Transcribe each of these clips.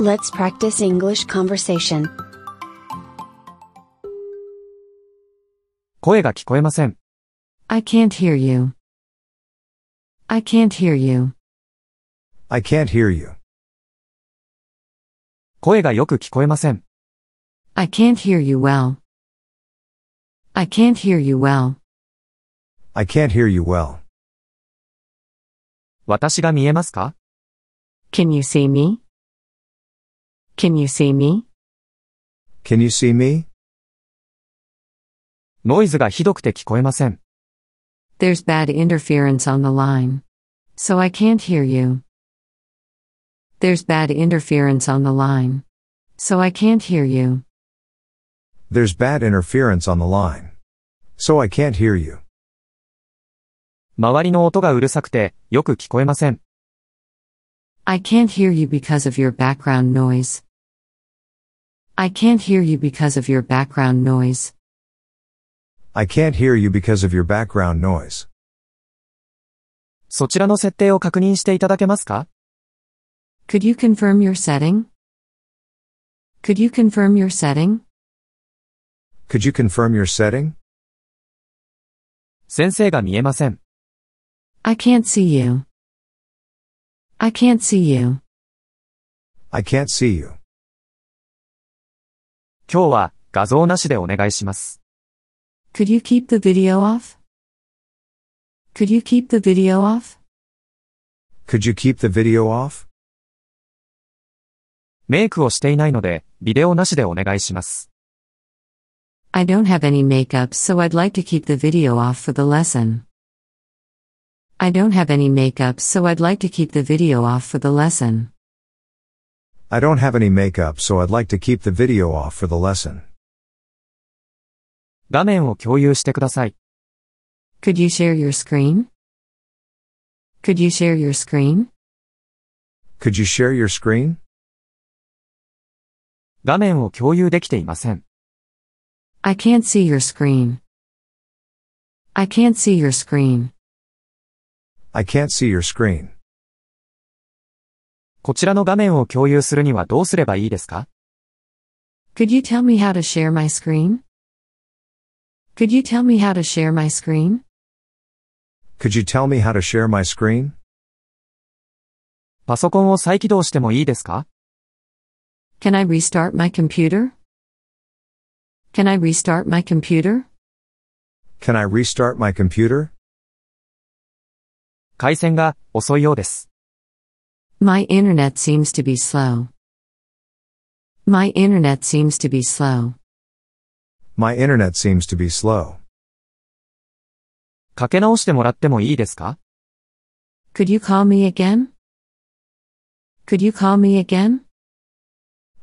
Let's practice English conversation. 声が聞こえません。I can't hear you. I can't hear you. I can't hear you. 声がよく聞こえません。I can't hear you well. I can't hear you well. I can't hear you well. 私が見えますか Can you see me? Can you see me? Can you see me? ノイズがひどくて聞こえません。There's bad interference on the line. So I can't hear you. There's bad interference on the line. So I can't hear you. There's bad interference on the line. So I can't hear you. 周りの音がうるさくて、よく聞こえません。I can't hear you because of your background noise. I can't hear you because of your background noise. I can't hear you because of your background noise. そちらの設定を確認していただけますか Could you confirm your setting? Could you confirm your setting? Could you confirm your setting? 先生が見えません。I can't see you. I can't see you. I can't see you. 今日は画像なしでお願いします。Could you keep the video off? Could you keep the video off? Could you keep the video off? メイクをしていないので、ビデオなしでお願いします。I don't have any makeup, so I'd like to keep the video off for the lesson. I don't have any makeup, so I'd like to keep the video off for the lesson. I don't have any makeup, so I'd like to keep the video off for the lesson. Could you share your screen? Could you share your screen? Could you share your screen? 画面を共有できていません。I can't see your screen. I can't see your screen. I can't see your screen. こちらの画面を共有するにはどうすればいいですか Could you tell me how to share my screen? Could you tell me how to share my screen? Could you tell me how to share my screen? パソコンを再起動してもいいですか Can I restart my computer? Can I restart my computer? Can I restart my computer? 回線が遅いようです。My internet seems to be slow. My internet seems to be slow. My internet seems to be slow. かけ直してもらってもいいですか Could you call me again? Could you call me again?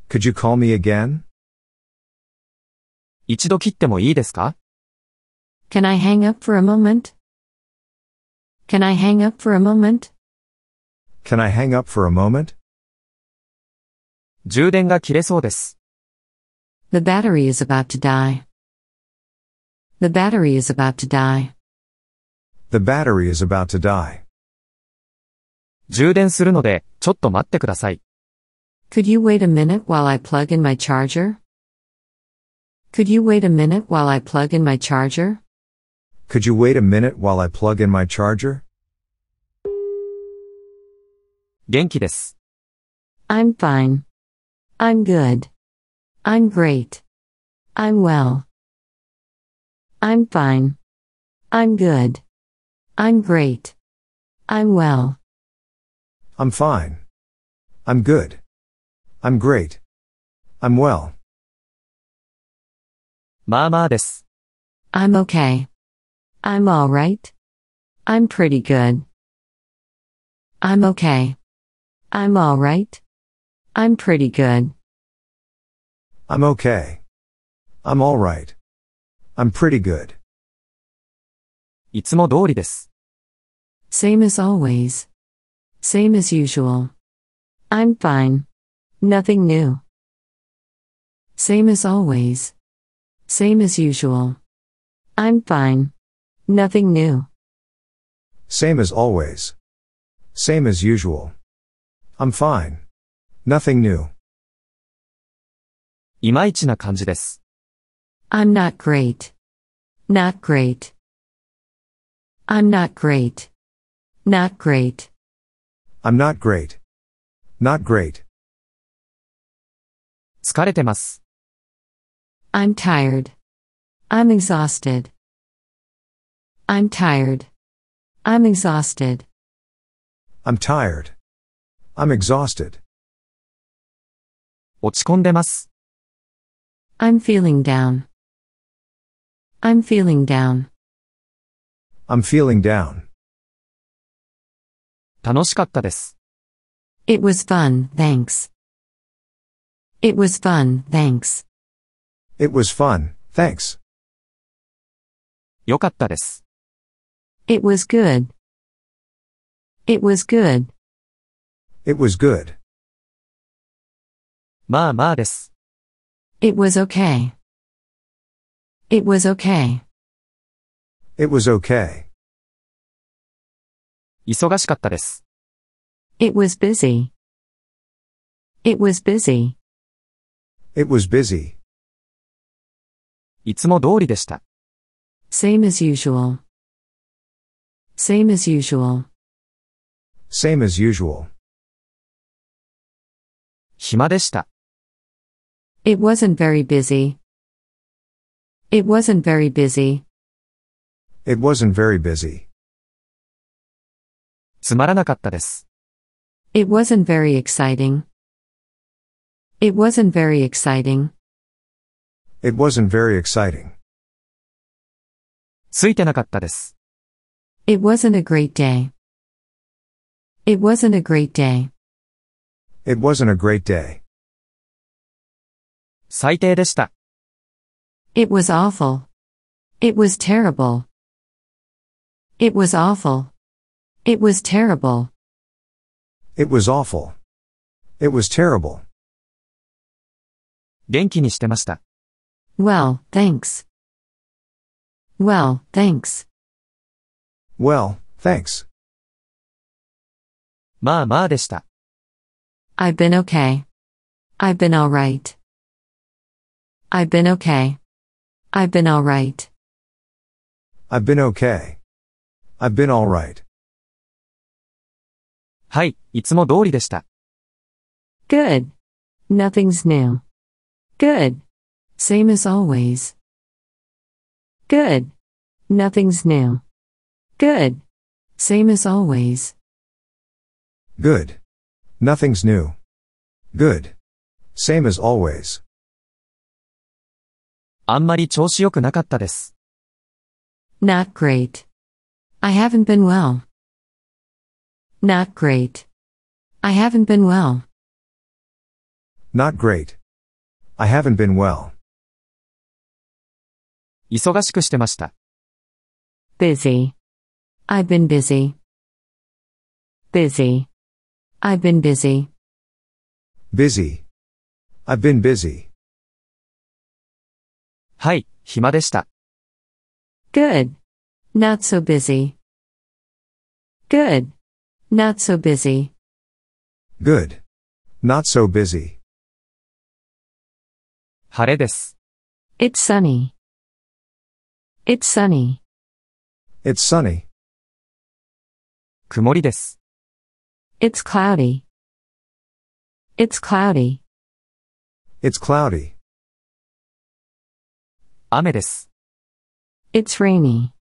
Could you call me again? 一度切ってもいいですか Can I hang up for a moment? Can I hang up for a moment? Can I hang up for a moment? The battery is about to die. The battery is about to die. The battery is about to die. 充電するので、ちょっと待ってください。Could you wait a minute while I plug in my charger? Could you wait a minute while I plug in my charger? Could you wait a minute while I plug in my charger? i am fine. I'm good. I'm great. I'm well. I'm fine. I'm good. I'm great. I'm well. I'm fine. I'm good. I'm great. I'm well. まあまあです。I'm okay. I'm all right. I'm pretty good. I'm okay. I'm all right. I'm pretty good. I'm okay. I'm all right. I'm pretty good. Same as always. Same as usual. I'm fine. Nothing new. Same as always. Same as usual. I'm fine. Nothing new. Same as always. Same as usual. I'm fine. Nothing new. いまいちな感じです。I'm not great. Not great. I'm not great. Not great. I'm not great. Not great. 疲れてます。I'm tired. I'm exhausted. I'm tired. I'm exhausted. I'm tired. I'm exhausted. 落ち込んでます。I'm feeling down. I'm feeling down. I'm feeling down. 楽しかったです。It was fun, thanks. It was fun, thanks. It was fun, thanks. よかったです。it was good. It was good. It was good. まあまあです。It was okay. It was okay. It was okay. 忙しかったです。It was busy. It was busy. It was busy. いつも通りでした。Same as usual. Same as usual. Same as usual. 暇でした。It wasn't very busy. It wasn't very busy. It wasn't very busy. つまらなかったです。It wasn't very exciting. It wasn't very exciting. It wasn't very exciting. ついてなかったです。it wasn't a great day. It wasn't a great day. It wasn't a great day. 最低でした。It was awful. It was terrible. It was awful. It was terrible. It was awful. It was terrible. 元気にしてました。Well, thanks. Well, thanks. Well, thanks. まあまあでした。I've been okay. I've been alright. I've been okay. I've been alright. I've been okay. I've been alright. Good. Nothing's new. Good. Same as always. Good. Nothing's new. Good. Same as always. Good. Nothing's new. Good. Same as always. Not great. I haven't been well. Not great. I haven't been well. Not great. I haven't been well. 忙しくしてました。Busy. I've been busy. Busy. I've been busy. Busy. I've been busy. はい、暇でした。Good. Not so busy. Good. Not so busy. Good. Not so busy. 晴れです。It's sunny. It's sunny. It's sunny. 曇りです。It's cloudy. It's cloudy. It's cloudy. 雨です。It's rainy.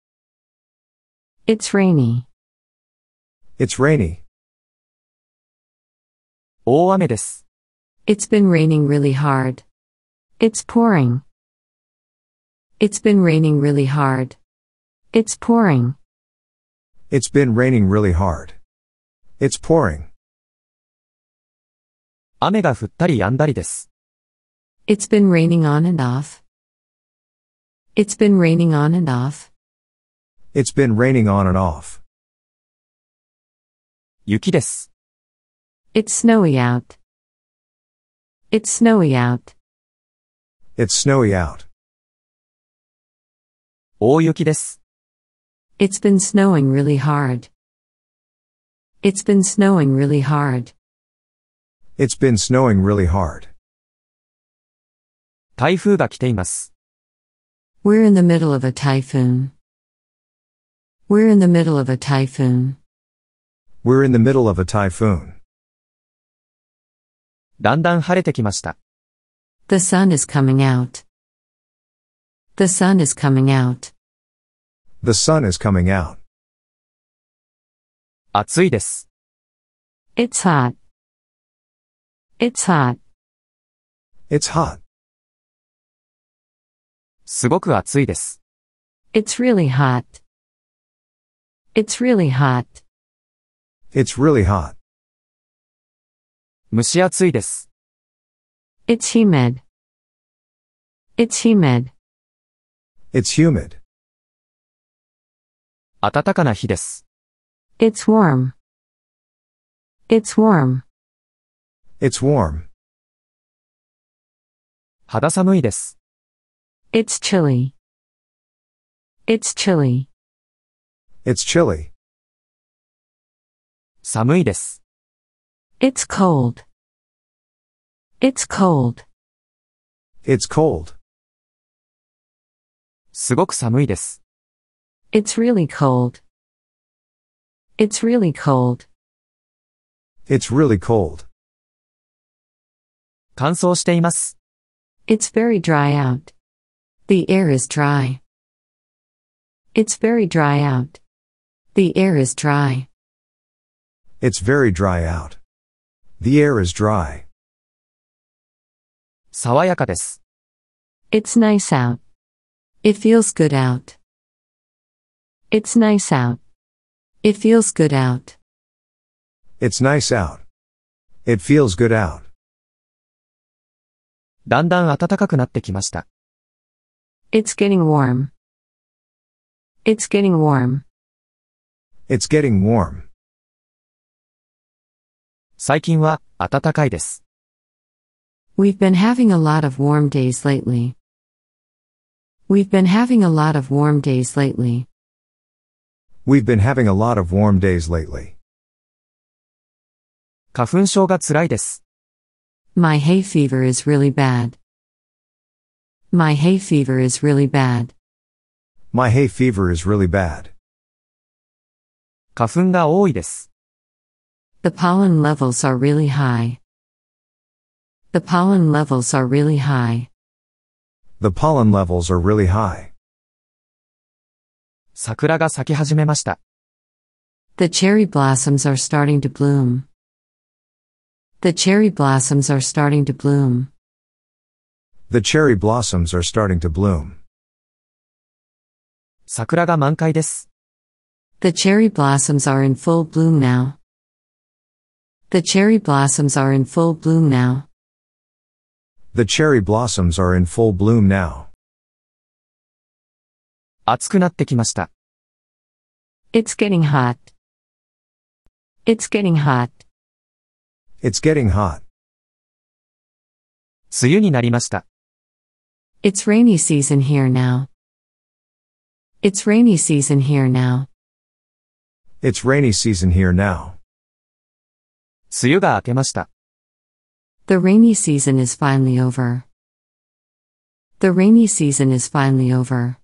It's rainy. It's rainy. 大雨です。It's been raining really hard. It's pouring. It's been raining really hard. It's pouring. It's been raining really hard. It's pouring. 雨が降ったり止んだりです. has been raining on and off. It's been raining on and off. It's been raining on and off. 雪です。It's snowy out. It's snowy out. It's snowy out. 大雪です。it's been snowing really hard. It's been snowing really hard. It's been snowing really hard. we are in the middle of a typhoon. We're in the middle of a typhoon. We're in the middle of a typhoon. だんだん晴れてきました。The sun is coming out. The sun is coming out. The sun is coming out. 暑いです。It's hot. It's hot. It's hot. すごく暑いです。It's really hot. It's really hot. It's really hot. 蒸し暑いです。It's humid. It's humid. It's humid. 暖かな日です。It's warm. It's warm. It's warm. 肌寒いです。It's chilly. It's chilly. It's chilly. 寒いです。It's cold. It's cold. It's cold. すごく寒いです。it's really cold. It's really cold. It's really cold. 乾燥しています。It's very dry out. The air is dry. It's very dry out. The air is dry. It's very dry out. The air is dry. 爽やかです。It's nice out. It feels good out. It's nice out. It feels good out. It's nice out. It feels good out. だんだん暖かくなってきました。It's getting warm. It's getting warm. It's getting warm. 最近は暖かいです。We've been having a lot of warm days lately. We've been having a lot of warm days lately. We've been having a lot of warm days lately. 花粉症がつらいです。My hay fever is really bad. My hay fever is really bad. My hay fever is really bad. 花粉が多いです。The pollen levels are really high. The pollen levels are really high. The pollen levels are really high. 桜が咲き始めました。The cherry blossoms are starting to bloom. The cherry blossoms are starting to bloom. The cherry blossoms are starting to bloom. 桜が満開です。The cherry blossoms are in full bloom now. The cherry blossoms are in full bloom now. The cherry blossoms are in full bloom now. 暑くなってきました。It's getting hot. It's getting hot. It's getting hot. 梅雨になりました。It's rainy season here now. It's rainy season here now. It's rainy season here now. 梅雨が明けました。The rainy season is finally over. The rainy season is finally over.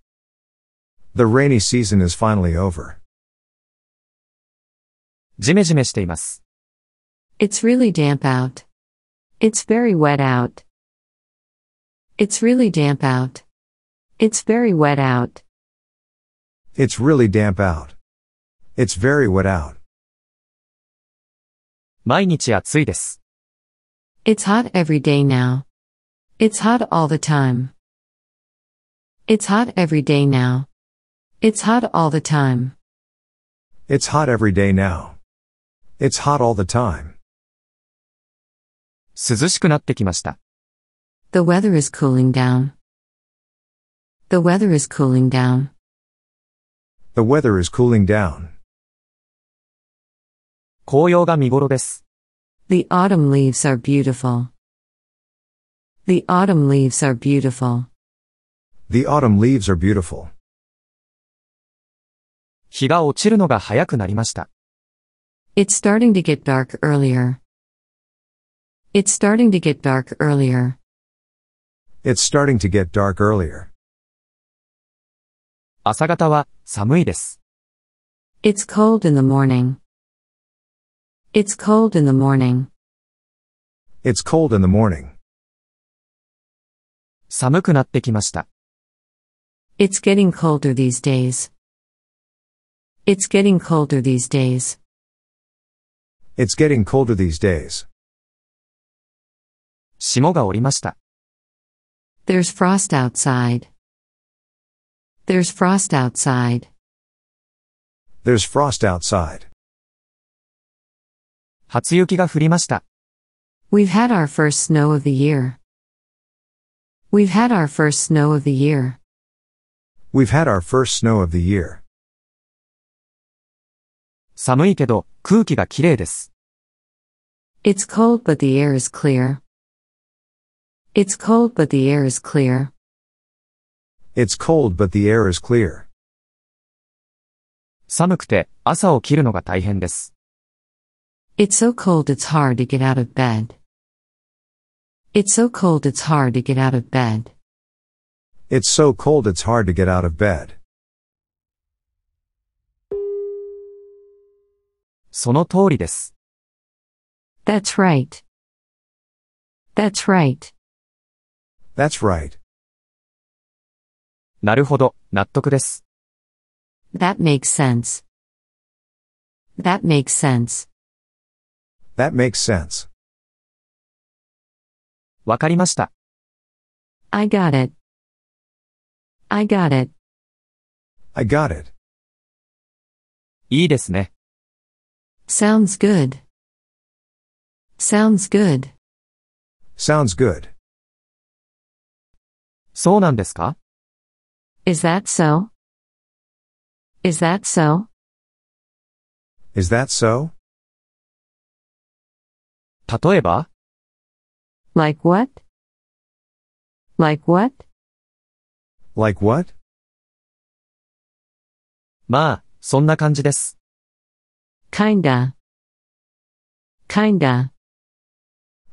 The rainy season is finally over. じめじめしています。It's really damp out. It's very wet out. It's really damp out. It's very wet out. It's really damp out. It's very wet out. 毎日暑いです。It's hot every day now. It's hot all the time. It's hot every day now. It's hot all the time. It's hot every day now. It's hot all the time. 涼しくなってきました。The weather is cooling down. The weather is cooling down. The weather is cooling down. 紅葉が見頃です。The autumn leaves are beautiful. The autumn leaves are beautiful. The autumn leaves are beautiful. 日が落ちるのが早くなりました。It's starting to get dark earlier. It's starting to get dark earlier. It's starting to get dark earlier. 朝方は寒いです。It's cold in the morning. It's cold in the morning. It's cold in the morning. 寒くなってきました。It's getting colder these days. It's getting colder these days. It's getting colder these days. 霜が降りました。There's frost outside. There's frost outside. There's frost outside. 初雪が降りました。We've had our first snow of the year. We've had our first snow of the year. We've had our first snow of the year. 寒いけど空気がきれいです。It's cold but the air is clear. It's cold but the air is clear. It's cold but the air is clear. 寒くて朝起きるのが大変です。It's so cold it's hard to get out of bed. It's so cold it's hard to get out of bed. It's so cold it's hard to get out of bed. その通りです。That's right. That's right. That's right. なるほど、納得です。That makes sense. That makes sense. That makes sense. わかりました。I got it. I got it. I got it. いいですね。Sounds good. Sounds good. Sounds good. そうなんですか Is that so? Is that so? Is that so? 例えば Like what? Like what? Like what? まあ、そんな感じです。Kinda. Kinda.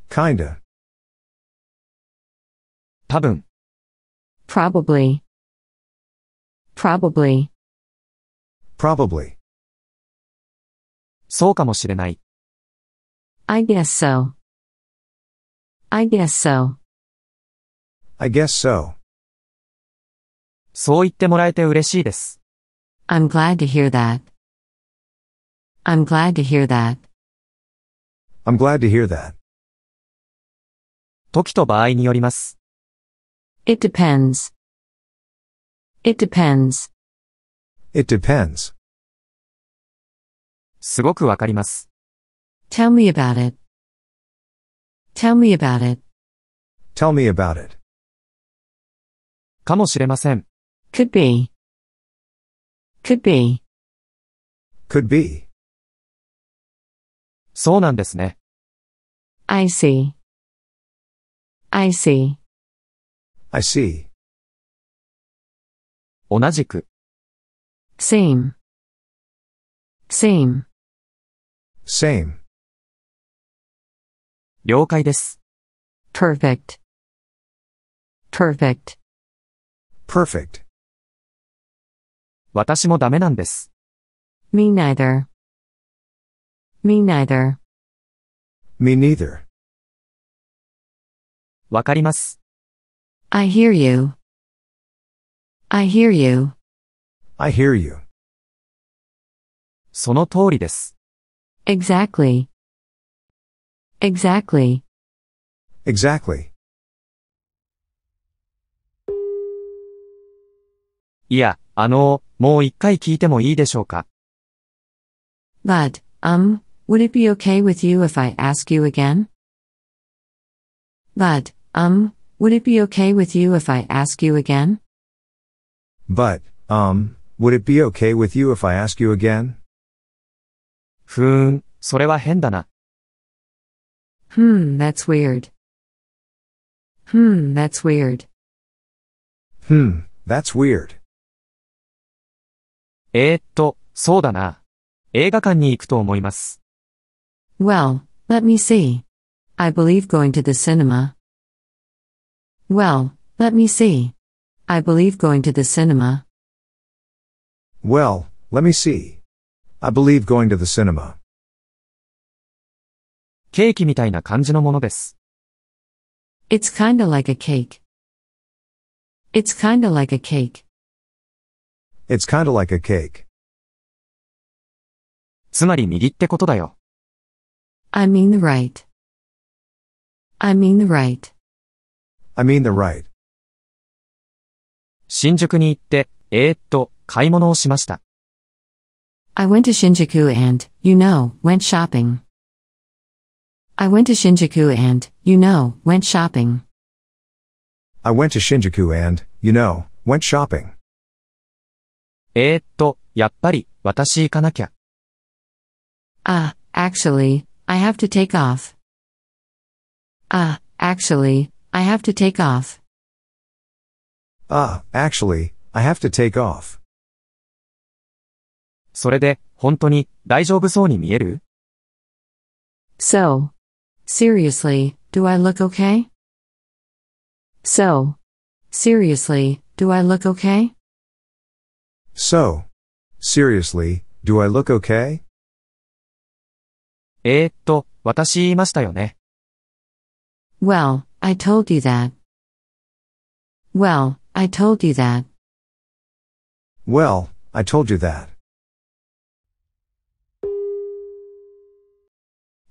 Kinda. 多分 Probably. Probably. Probably. そうかもしれない。I guess so. I guess so. I guess so. そう言ってもらえて嬉しいです。I'm glad to hear that. I'm glad to hear that. I'm glad to hear that. 時と場合によります。It depends. It depends. It depends. すごくわかります。Tell me about it. Tell me about it. Tell me about it. かもしれません。could be, could be, could be. そうなんですね。I see. I see. I see. 同じく。same, same, same. 了解です。perfect, perfect, perfect. 私もダメなんです。me neither, Me neither. Me neither. わかります。I hear you. I hear you. I hear you. その通りです。exactly, exactly, exactly. いや、あの、もう一回聞いてもいいでしょうか ?But, um, Would it be okay with you if I ask you again? But, um, would it be okay with you if I ask you again? But, um, would it be okay with you if I ask you again? Hmm, that's weird. Hmm, that's weird. Hmm, that's weird. えっと、そうだな。映画館に行くと思います。well, let me see. I believe going to the cinema. Well, let me see. I believe going to the cinema. Well, let me see. I believe going to the cinema. ケーキみたいな感じのものです。It's kinda like a cake. It's kinda like a cake. It's kinda like a cake. つまり右ってことだよ。I mean the right. I mean the right. I mean the right. 新宿に行って、えー、っと、買い物をしました。I went to Shinjuku and, you know, went shopping. I went to Shinjuku and, you know, went shopping. I went to Shinjuku and, you know, went shopping. Eh, えー、っと、やっぱり、私行かなきゃ。Ah, actually, I have to take off. Ah, uh, actually, I have to take off. Ah, uh, actually, I have to take off. それで、本当に、大丈夫そうに見える ?So, seriously, do I look okay? So, seriously, do I look okay? So, seriously, do I look okay? えー、っと、私言いましたよね。Well, I told you that. Well, I told you that. Well, I told you that.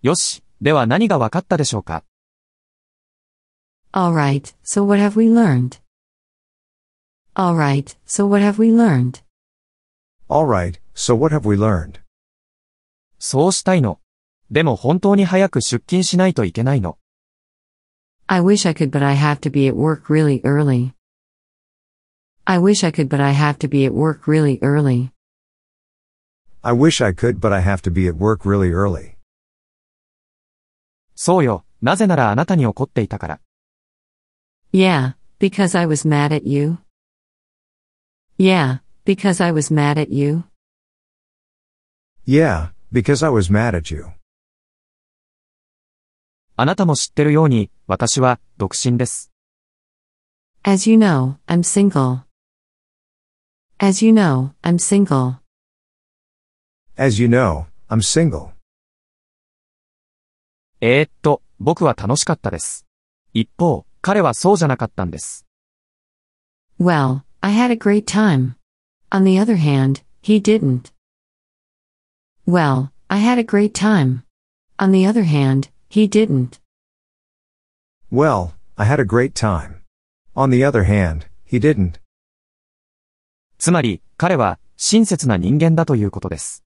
よし、では何が分かったでしょうか ?Alright, so what have we learned?Alright, so what have we learned?Alright, so what have we learned? そうしたいの。でも本当に早く出勤しないといけないの。I wish I could but I have to be at work really early. I wish I could but I have to be at work really early. I wish I could but I have to be at work really early. そうよ、なぜならあなたに怒っていたから。Yeah, because I was mad at you. Yeah, because I was mad at you. Yeah, because I was mad at you. あなたも知ってるように、私は独身です。As you know, I'm single.As you know, I'm single.As you know, I'm single. えー、っと、僕は楽しかったです。一方、彼はそうじゃなかったんです。Well, I had a great time. On the other hand, he didn't. Well, I had a great time. On the other hand, He didn't. Well, I had a great time. On the other hand, he didn't. つまり、彼は親切な人間だということです。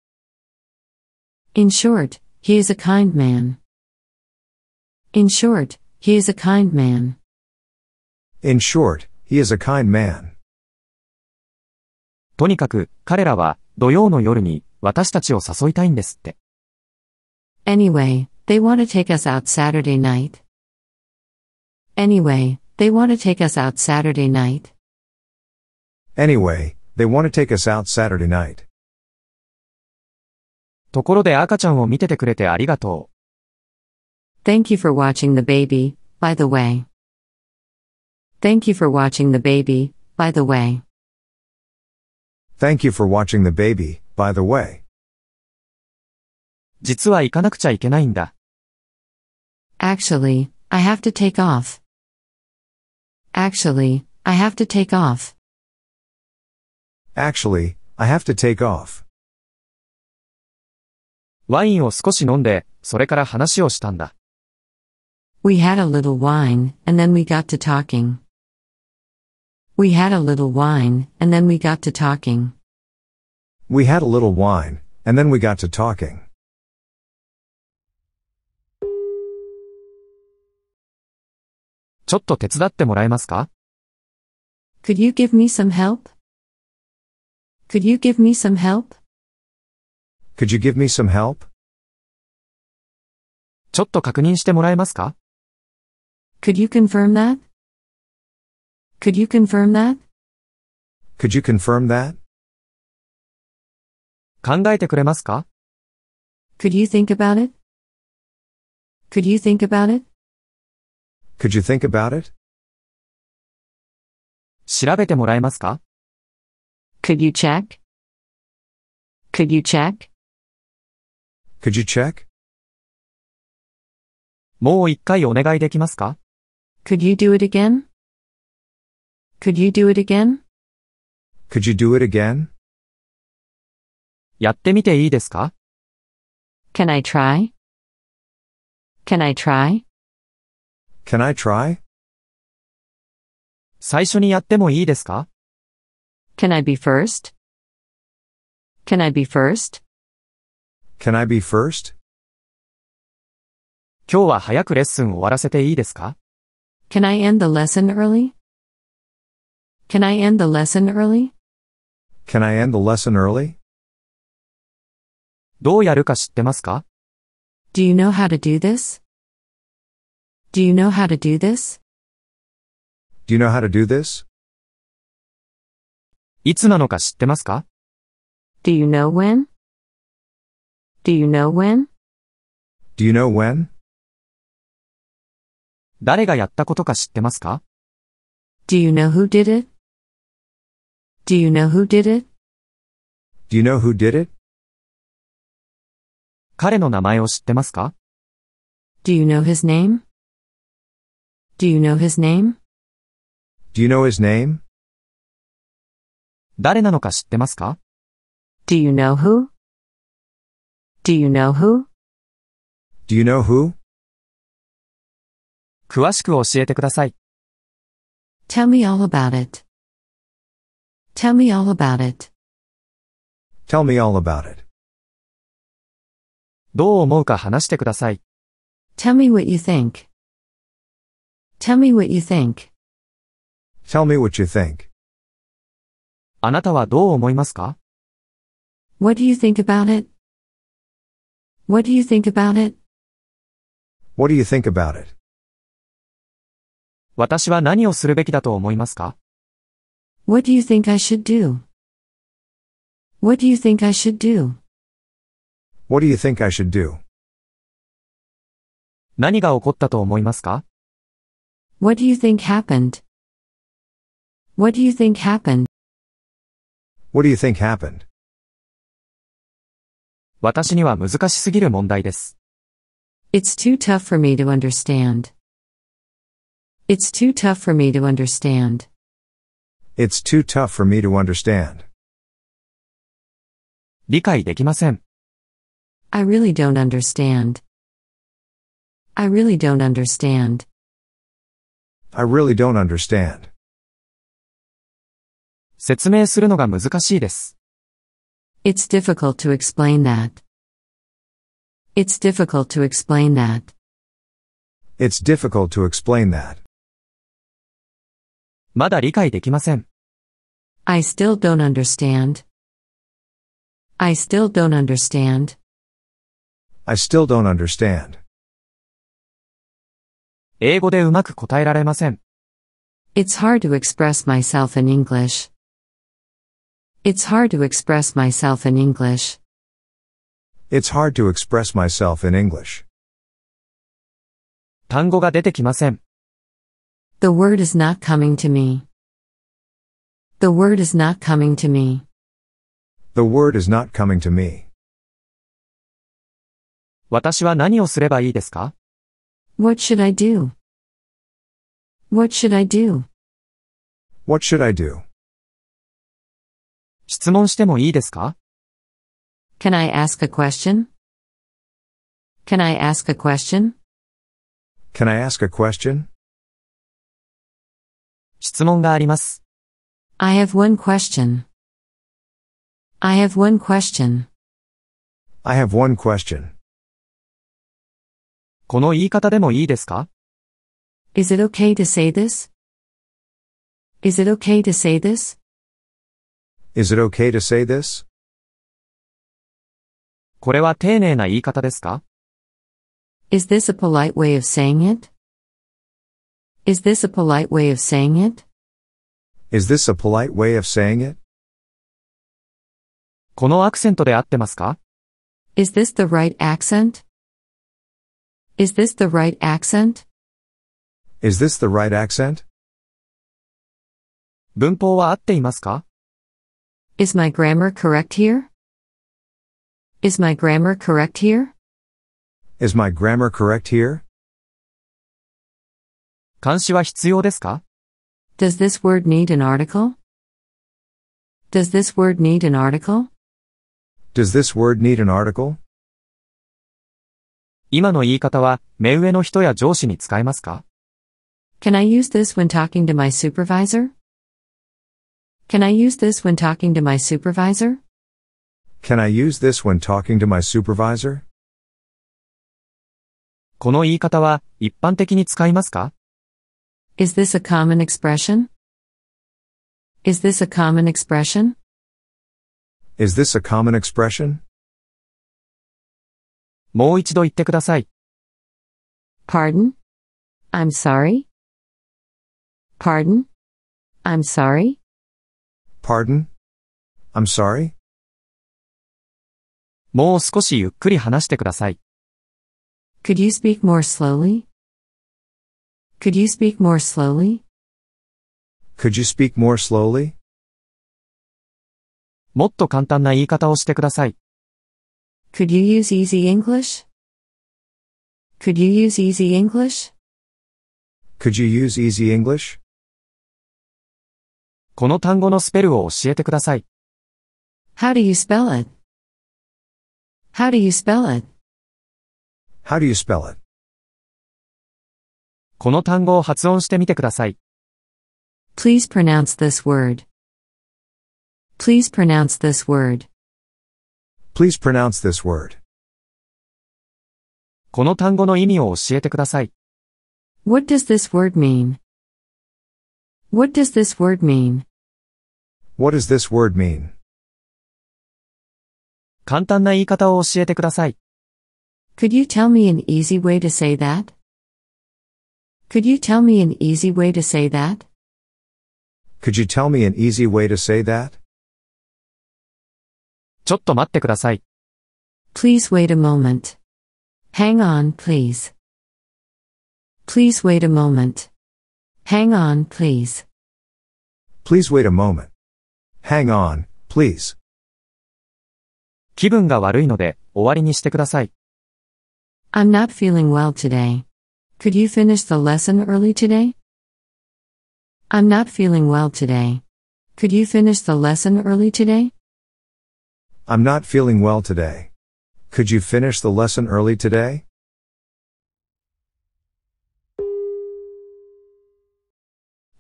In short, he is a kind man. In short, he is a kind man. In short, he is a kind man. とにかく、彼らは土曜の夜に私たちを誘いたいんですって。Anyway, They want to take us out Saturday night. Anyway, they want to take us out Saturday night. Anyway, they want to take us out Saturday night. ところで赤ちゃんを見ててくれてありがとう。Thank you for watching the baby, by the way. Thank you for watching the baby, by the way. Thank you for watching the baby, by the way. 実は行かなくちゃいけないんだ。Actually, I have to take off. Actually, I have to take off. Actually, I have to take off. ワインを少し飲んで、それから話をしたんだ。We had a little wine, and then we got to talking. We had a little wine, and then we got to talking. We had a little wine, and then we got to talking. ちょっと手伝ってもらえますか ?Could you give me some help?Could you give me some help?Could you give me some help? ちょっと確認してもらえますか ?Could you confirm that?Could you confirm that?Could you confirm that? 考えてくれますか ?Could you think about it?Could you think about it? Could you think about it? 調べてもらえますか Could you check? Could you check? Could you check? もう一回お願いできますか Could you do it again? Could you do it again? Could you do it again? やってみていいですか Can I try? Can I try? Can I try? 最初にやってもいいですか ?Can I be first?Can I be first?Can I be first? 今日は早くレッスンを終わらせていいですか ?Can I end the lesson early?Can I end the lesson early?Can I end the lesson early? どうやるか知ってますか ?Do you know how to do this? Do you know how to do this? Do you know how to do this? いつなのか知ってますか Do you know when? Do you know when? Do you know when? 誰がやったことか知ってますか Do you know who did it? Do you know who did it? Do you know who did it? 彼の名前を知ってますか Do you know his name? Do you know his name? Do you know his name? 誰なのか知ってますか ?Do you know who? Do you know who? Do you know who? 詳しく教えてください。Tell me all about it. Tell me all about it. Tell me all about it. どう思うか話してください。Tell me what you think. Tell me what you think. Tell me what you think. あなたはどう思いますか What do you think about it? What do you think about it? What do you think about it? 私は何をするべきだと思いますか What do you think I should do? What do you think I should do? What do you think I should do? 何が起こったと思いますか What do you think happened? What do you think happened? What do you think happened? 私には難しすぎる問題です。It's too tough for me to understand. It's too tough for me to understand. It's too tough for me to understand. 理解できません。I really don't understand. I really don't understand. I really don't understand. 説明するのが難しいです。It's difficult to explain that. It's difficult to explain that. It's difficult to explain that. まだ理解できません。I still don't understand. I still don't understand. I still don't understand. 英語でうまく答えられません。It's hard to express myself in English. It's hard to express myself in English. It's hard to express myself in English. 単語が出てきません。The word is not coming to me. The word is not coming to me. The word is not coming to me. 私は何をすればいいですか What should I do? What should I do? What should I do? 質問してもいいですか Can I ask a question? Can I ask a question? Can I ask a question? 質問があります。I have one question. I have one question. I have one question. この言い方でもいいですか ?Is it okay to say this? Is it okay to say this? Is it okay to say this? これは丁寧な言い方ですか ?Is this a polite way of saying it?Is this a polite way of saying it?Is this a polite way of saying it? このアクセントで合ってますか ?Is this the right accent? Is this the right accent? Is this the right accent? 文法は合っていますか Is my grammar correct here? Is my grammar correct here? Is my grammar correct here? 監視は必要ですか Does this word need an article? Does this word need an article? Does this word need an article? 今の言い方は、目上の人や上司に使えますか ?Can I use this when talking to my supervisor?Can I use this when talking to my supervisor?Can I use this when talking to my supervisor? この言い方は、一般的に使いますか Is this a common expression? Is this a common expression? Is this a common expression? もう一度言ってください。Pardon? I'm sorry? Pardon? I'm sorry? Pardon? I'm sorry? もう少しゆっくり話してください。Could you speak more slowly? Could you speak more slowly? Could you speak more slowly? もっと簡単な言い方をしてください。Could you use easy English? Could you use easy English? Could you use easy English? この単語のスペルを教えてください。How do you spell it? How do you spell it? How do you spell it? この単語を発音してみてください。Please pronounce this word. Please pronounce this word. Please pronounce this word. この単語の意味を教えてください。What does this word mean? What does this word mean? What does this word mean? 簡単な言い方を教えてください。Could you tell me an easy way to say that? Could you tell me an easy way to say that? Could you tell me an easy way to say that? ちょっと待ってください。Please wait a moment. Hang on, please. Please wait a moment. Hang on, please. Please wait a moment. Hang on, please. 気分が悪いので終わりにしてください。I'm not feeling well today. Could you finish the lesson early today? I'm not feeling well today. Could you finish the lesson early today? I'm not feeling well today. Could you finish the lesson early today?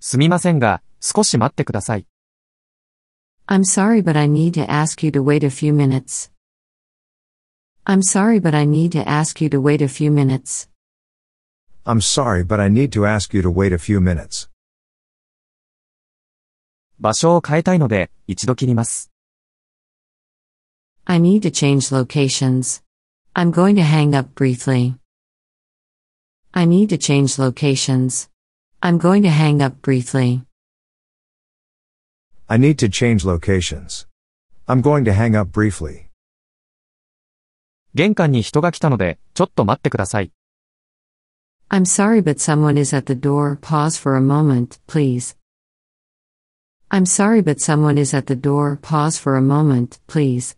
i I'm sorry but I need to ask you to wait a few minutes. I'm sorry but I need to ask you to wait a few minutes. I'm sorry but I need to ask you to wait a few minutes. 場所を変えたいので、一度切ります。I need to change locations. I'm going to hang up briefly. I need to change locations. I'm going to hang up briefly. I need to change locations. I'm going to hang up briefly. 玄関に人が来たので、ちょっと待ってください。I'm sorry but someone is at the door, pause for a moment, please. I'm sorry but someone is at the door, pause for a moment, please.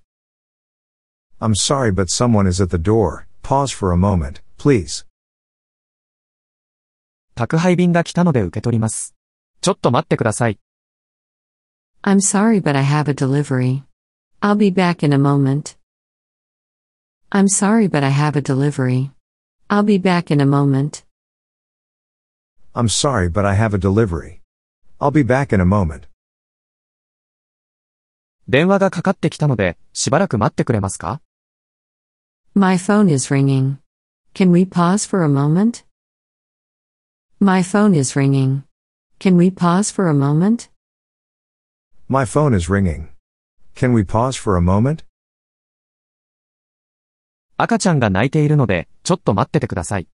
I'm sorry but someone is at the door, pause for a moment, please. 宅配便が来たので受け取ります。ちょっと待ってください。I'm sorry but I have a delivery. I'll be back in a moment. I'm sorry but I have a delivery. I'll be back in a moment. I'm sorry but I have a delivery. I'll be back in a moment. 電話がかかってきたので、しばらく待ってくれますか my phone is ringing. Can we pause for a moment? My phone is ringing. Can we pause for a moment? My phone is ringing. Can we pause for a moment? 赤ちゃんが泣いているので、ちょっと待っててください。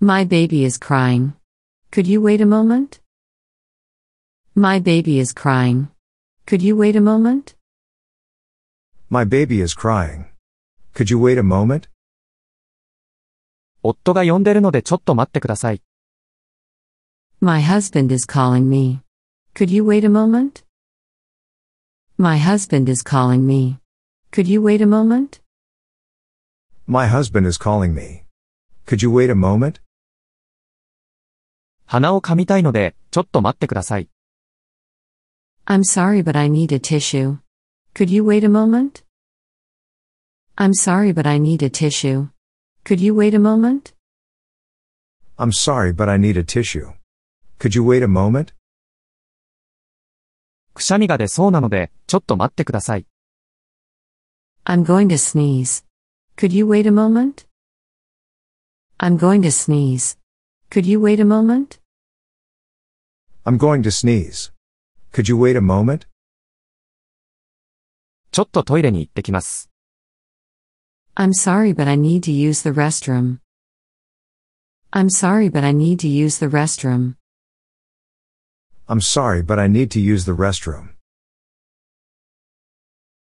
My baby is crying. Could you wait a moment? My baby is crying. Could you wait a moment? My baby is crying. Could you wait a moment? 夫が呼んでるのでちょっと待ってください。My husband is calling me. Could you wait a moment? My husband is calling me. Could you wait a moment? My husband is calling me. Could you wait a moment? 鼻を噛みたいので、ちょっと待ってください。I'm sorry but I need a tissue. Could you wait a moment? I'm sorry, but I need a tissue. Could you wait a moment? I'm sorry, but I need a tissue. Could you wait a moment? くしゃみが出そうなので、ちょっと待ってください。I'm going to sneeze. Could you wait a moment? I'm going to sneeze. Could you wait a moment? I'm going to sneeze. Could you wait a moment? ちょっとトイレに行ってきます。I'm sorry, but I need to use the restroom. I'm sorry, but I need to use the restroom. I'm sorry, but I need to use the restroom.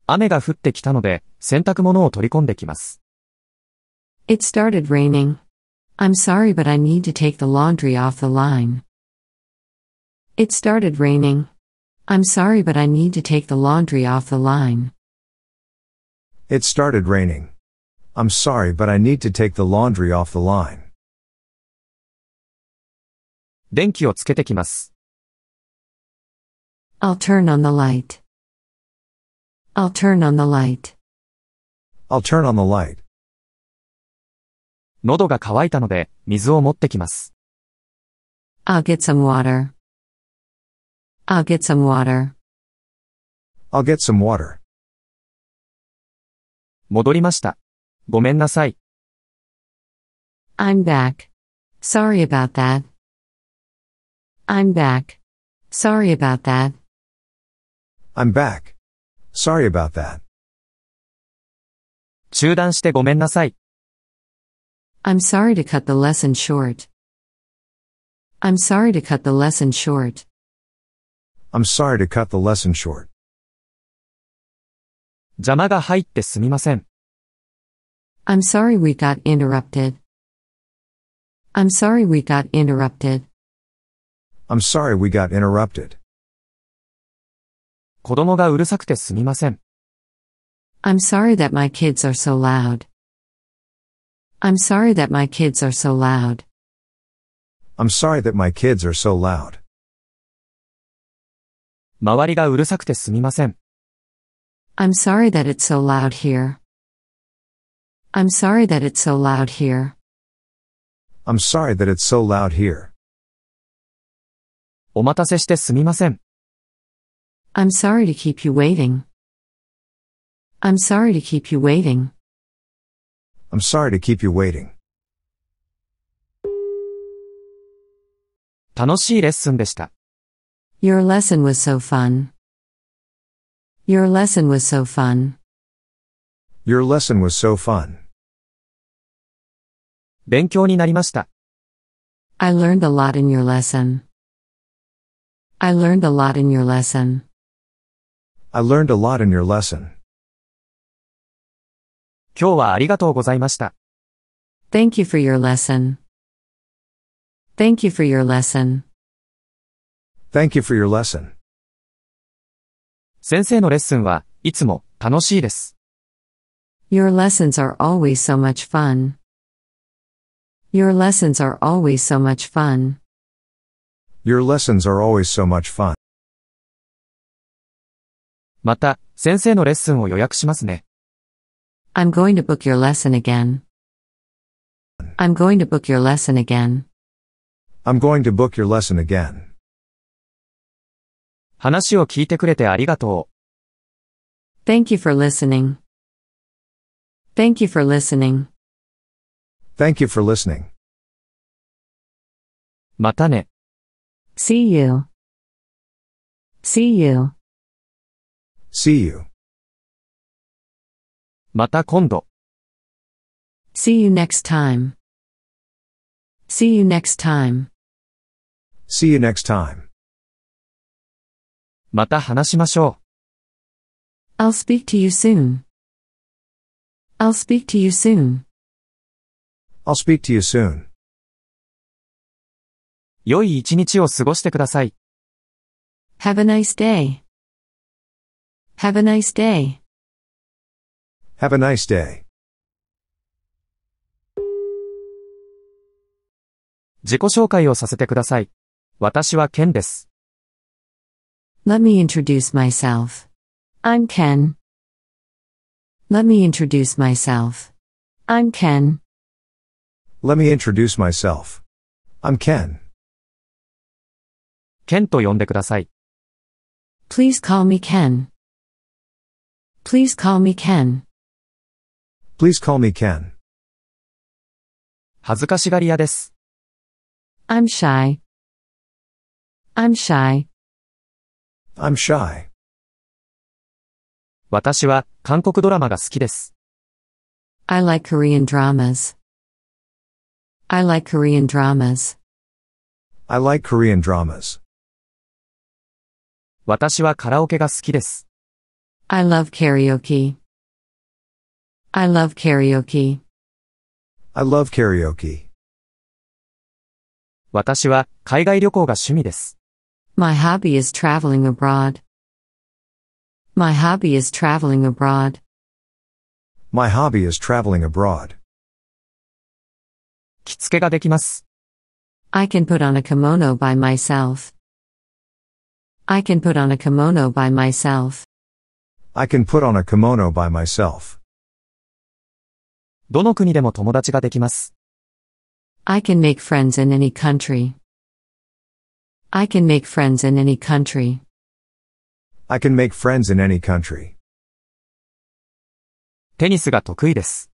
雨が降ってきたので、洗濯物を取り込んできます。It started raining. I'm sorry, but I need to take the laundry off the line. It started raining. I'm sorry, but I need to take the laundry off the line. It started raining. I'm sorry but I need to take the laundry off the line. 電気をつけてきます。I'll turn on the light. I'll turn on the light. I'll turn on the light. 喉が渇いたので、水を持ってきます。I'll get some water. I'll get some water. I'll get some water. 戻りました。ごめんなさい。I'm back. Sorry about that. I'm back. Sorry about that. I'm back. Sorry about that. 中断してごめんなさい。I'm sorry to cut the lesson short. I'm sorry to cut the lesson short. I'm sorry to cut the lesson short. 邪魔が入ってすみません。I'm sorry we got interrupted. I'm sorry we got interrupted. I'm sorry we got interrupted. 子供がうるさくてすみません。I'm sorry that my kids are so loud. I'm sorry that my kids are so loud. I'm sorry that my kids are so loud. 周りがうるさくてすみません。I'm sorry that it's so loud here. I'm sorry that it's so loud here. I'm sorry that it's so loud here. お待たせしてすみません。I'm sorry to keep you waiting. I'm sorry to keep you waiting. I'm sorry to keep you waiting. 楽しいレッスンでした。Your lesson was so fun. Your lesson was so fun. Your lesson was so fun. 勉強になりました。I learned a lot in your lesson. I learned a lot in your lesson. I learned a lot in your lesson. 今日はありがとうございました。Thank you for your lesson. Thank you for your lesson. Thank you for your lesson. 先生のレッスンはいつも楽しいです。Your lessons are always so much fun. Your lessons are always so much fun. Your lessons are always so much fun. また、先生のレッスンを予約しますね。I'm going to book your lesson again. I'm going to book your lesson again. I'm going to book your lesson again. 話を聞いてくれてありがとう。Thank you for listening. Thank you for listening. Thank you for listening. See you. See you. See you. また今度。See you next time. See you next time. See you next time. また話しましょう。I'll speak to you soon. I'll speak to you soon. I'll speak to you soon. 良い一日を過ごしてください。Have a nice day. Have a nice day. Have a nice day. 自己紹介をさせてください。私はケンです。Let me introduce myself. I'm Ken. Let me introduce myself. I'm Ken. Let me introduce myself. I'm Ken. Ken と呼んでください。Please call me Ken. Please call me Ken. Please call me Ken. 恥ずかしがり屋です。I'm shy. I'm shy. I'm shy. 私は韓国ドラマが好きです。I like Korean dramas. I like Korean dramas. I like Korean dramas. 私はカラオケが好きです。I love karaoke. I love karaoke. I love karaoke. 私は海外旅行が趣味です。My hobby is traveling abroad. My hobby is traveling abroad. My hobby is traveling abroad. 着付けができます。I can put on a kimono by myself. I can put on a kimono by myself. I can put on a kimono by myself. どの国でも友達ができます。I can make friends in any country. I can make friends in any country. I can make friends in any country. テニスが得意です。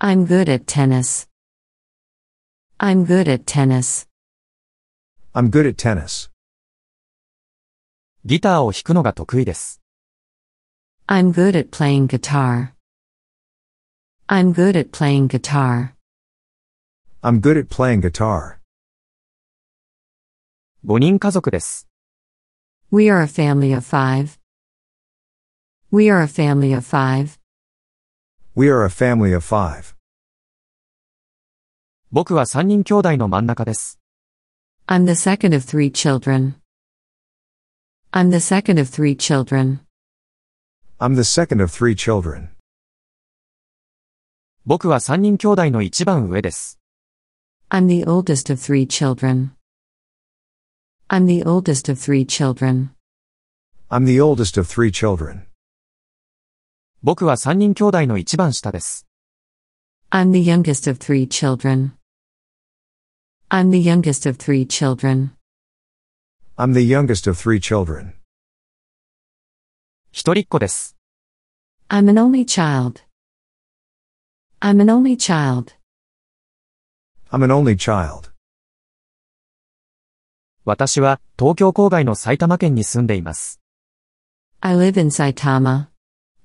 I'm good at tennis. I'm good at tennis. I'm good at tennis. ギターを弾くのが得意です。I'm good at playing guitar. I'm good at playing guitar. I'm good at playing guitar. We are a family of five. We are a family of five. We are a family of five. 僕は三人兄弟の真ん中です。I'm the second of three children. I'm the second of three children. I'm the second of three children. 僕は三人兄弟の一番上です。I'm the oldest of three children. I'm the oldest of three children. I'm the oldest of three children. 僕は三人兄弟の一番下です。I'm the youngest of three children. I'm the youngest of three children. I'm the youngest of three children. 一人っ子です。I'm an only child. I'm an only child. I'm an only child. 私は東京郊外の埼玉県に住んでいます。I live in Saitama,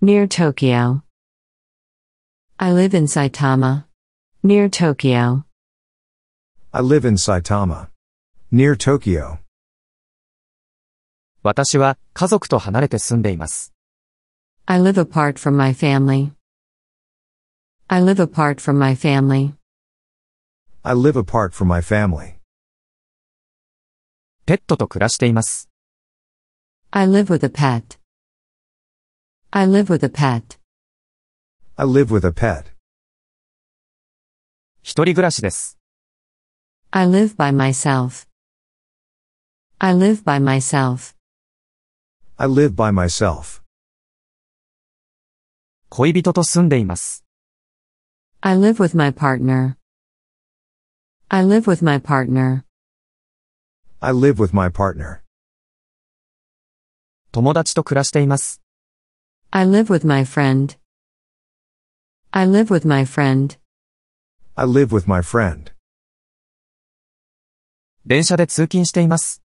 near Tokyo. I live in Saitama, near Tokyo. I live in Saitama. Near Tokyo. 私は家族と離れて住んでいます。I live apart from my family. I live apart from my family. I live apart from my family. ペットと暮らしています。I live with a pet. I live with a pet. I live with a pet. 一人暮らしです。I live by myself. I live by myself. I live by myself. 恋人と住んでいます。I live with my partner. I live with my partner. I live with my partner. 友達と暮らしています。I live with my friend. I live with my friend. I live with my friend. 電車で通勤しています。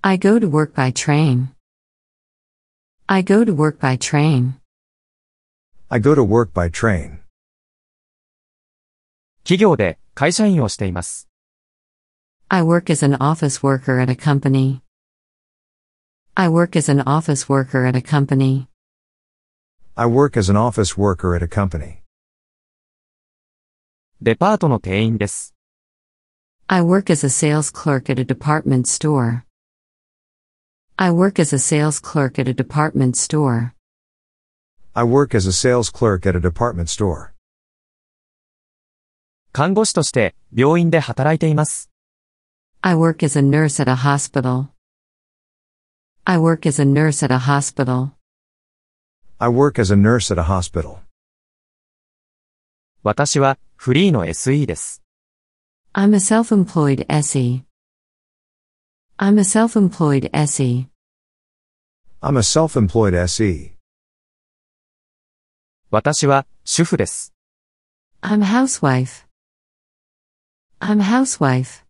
I go to work by train. I go to work by train. I go to work by train. 企業で会社員をしています。I work as an office worker at a company. I work as an office worker at a company. I work as an office worker at a company. デパートの店員です。I work as a sales clerk at a department store. I work as a sales clerk at a department store. I work as a sales clerk at a department store. 看護師として病院で働いています。I work as a nurse at a hospital. I work as a nurse at a hospital. I work as a nurse at a hospital. 私はフリーの SE です。I'm a self employed SE. I'm a self employed SE. I'm a self employed SE. 私は主婦です。I'm a housewife. I'm a housewife.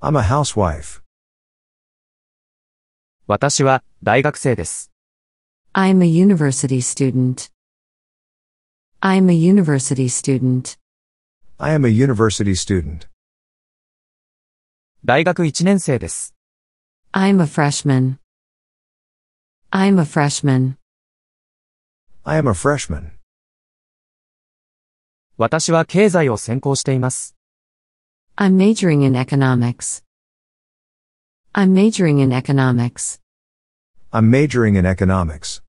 I'm a housewife. 私は大学生です。I'm a university student. I'm a university student. I am a university student. 大学1年生です。I'm a freshman. I'm a freshman. I am a freshman. 私は経済を専攻しています。I'm majoring in economics. I'm majoring in economics. I'm majoring in economics.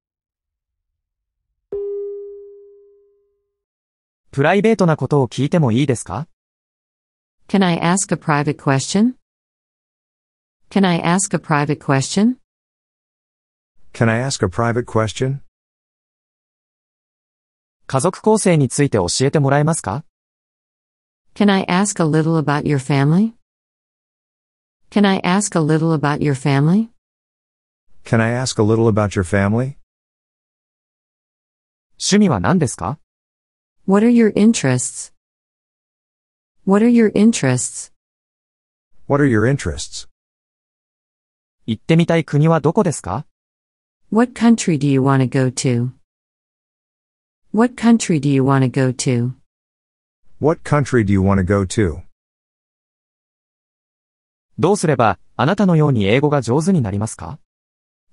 プライベートなことを聞いてもいいですか ?Can I ask a private question?Can I ask a private question?Can I ask a private question? 家族構成について教えてもらえますか ?Can I ask a little about your family?Can I ask a little about your family?Can I ask a little about your family? 趣味は何ですか What are your interests? What are your interests? What are your interests? 行ってみたい国はどこですか What country do you want to go to? What country do you want to go to? What country do you want to go to? どうすれば、あなたのように英語が上手になりますか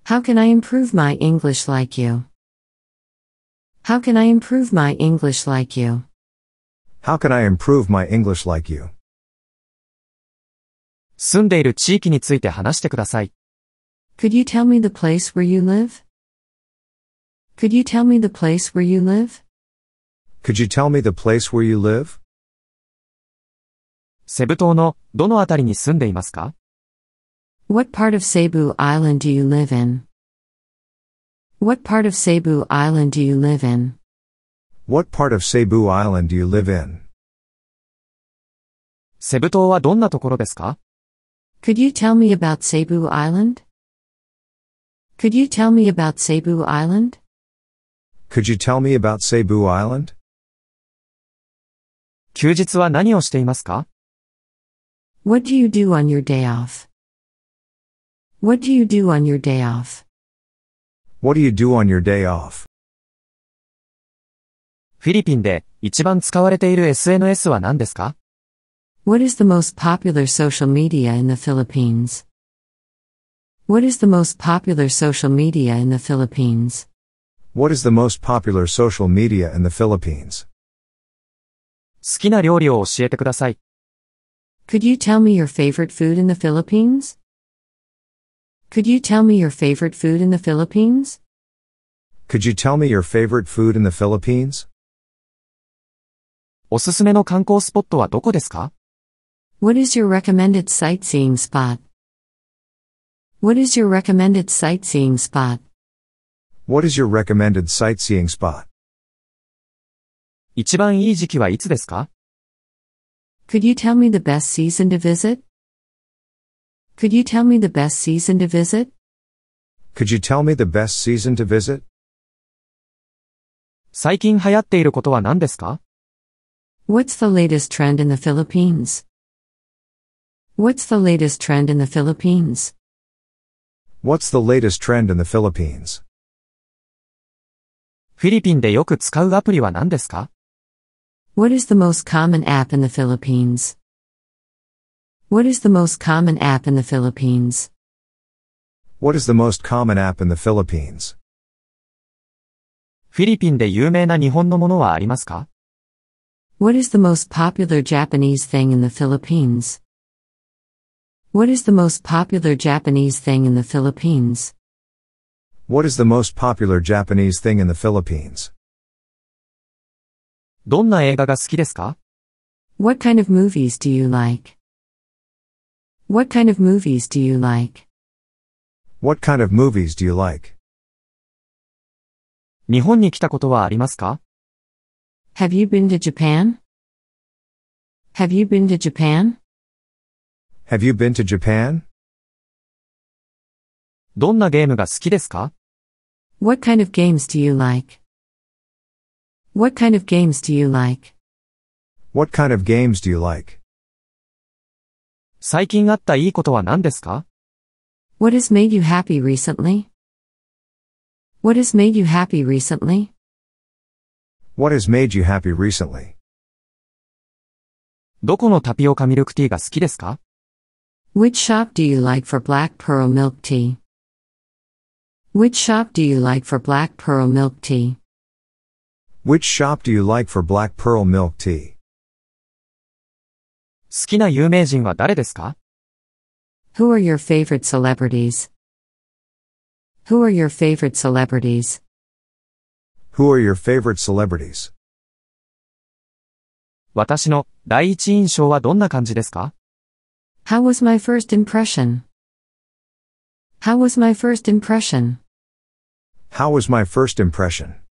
How can I improve my English like you? How can I improve my English like you? How can I improve my English like you? 住んでいる地域について話してください。Could you tell me the place where you live? Could you tell me the place where you live? Could you tell me the place where you live? セブ島のどのあたりに住んでいますか What part of Cebu Island do you live in? What part of Cebu Island do you live in? What part of Cebu Island do you live in? セブ島はどんなところですか Could you tell me about Cebu Island? Could you tell me about Cebu Island? Could you tell me about Cebu Island? 休日は何をしていますか What do you do on your day off? What do you do on your day off? What do you do on your day off? フィリピンで一番使われている SNS は何ですか What is the most popular social media in the Philippines? What is the most popular social media in the Philippines? What is the most popular social media in the Philippines? 好きな料理を教えてください。Could you tell me your favorite food in the Philippines? Could you tell me your favorite food in the Philippines? Could you tell me your favorite food in the Philippines? おすすめの観光スポットはどこですか What is your recommended sightseeing spot? What is your recommended sightseeing spot? What is your recommended sightseeing spot? 一番いい時期はいつですか Could you tell me the best season to visit? Could you tell me the best season to visit? Could you tell me the best season to visit? 最近流行っていることは何ですか What's the latest trend in the Philippines? What's the latest trend in the Philippines? What's the latest trend in the Philippines? フィリピンでよく使うアプリは何ですか What is the most common app in the Philippines? What is the most common app in the Philippines? What is the most common app in the Philippines? フィリピンで有名な日本のものはありますか What is the most popular Japanese thing in the Philippines? What is the most popular Japanese thing in the Philippines? What is the most popular Japanese thing in the Philippines? どんな映画が好きですか What kind of movies do you like? What kind of movies do you like? What kind of movies do you like? 日本に来たことはありますか Have you been to Japan? Have you been to Japan? Have you been to Japan? どんなゲームが好きですか What kind of games do you like? What kind of games do you like? What kind of games do you like? 最近あったいいことは何ですか ?What has made you happy recently?What has made you happy recently?What has made you happy recently? どこのタピオカミルクティーが好きですか ?Which shop do you like for black pearl milk tea? Which shop do you like for black pearl milk tea? Which shop do you like for black pearl milk tea? 好きな有名人は誰ですか ?Who are your favorite celebrities?Who are your favorite celebrities?Who are your favorite celebrities? 私の第一印象はどんな感じですか ?How was my first impression?How was my first impression?How was my first impression?